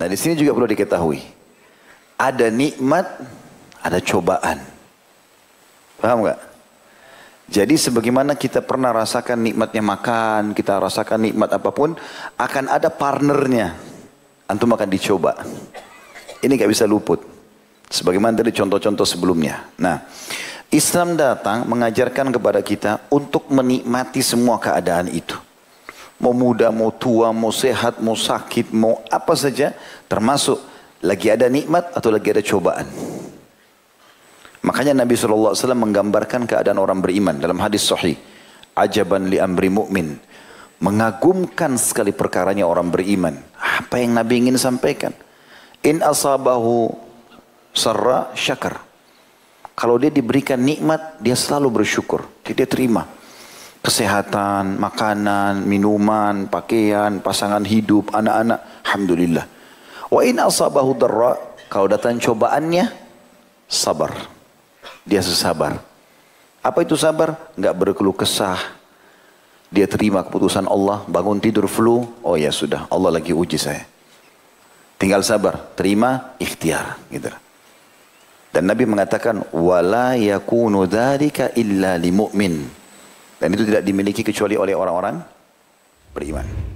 Nah di sini juga perlu diketahui. Ada nikmat, ada cobaan. Paham nggak? Jadi sebagaimana kita pernah rasakan nikmatnya makan, kita rasakan nikmat apapun, akan ada partnernya. Antum akan dicoba. Ini nggak bisa luput. Sebagaimana tadi contoh-contoh sebelumnya. Nah, Islam datang mengajarkan kepada kita untuk menikmati semua keadaan itu. Mau muda, mau tua, mau sehat, mau sakit, mau apa saja. Termasuk lagi ada nikmat atau lagi ada cobaan. Makanya Nabi SAW menggambarkan keadaan orang beriman dalam hadis sahih. Ajaban li amri mu'min. Mengagumkan sekali perkaranya orang beriman. Apa yang Nabi ingin sampaikan? In asabahu sarra syakar. Kalau dia diberikan nikmat, dia selalu bersyukur. Dia terima kesehatan, makanan, minuman, pakaian, pasangan hidup, anak-anak, alhamdulillah. Wa in asabahu darra, kalau datang cobaannya sabar. Dia sesabar. Apa itu sabar? Enggak berkeluh kesah. Dia terima keputusan Allah, bangun tidur flu, oh ya sudah, Allah lagi uji saya. Tinggal sabar, terima, ikhtiar, gitu. Dan Nabi mengatakan, "Wala yakunu dzalika illa limu'min." Dan itu tidak dimiliki kecuali oleh orang-orang beriman.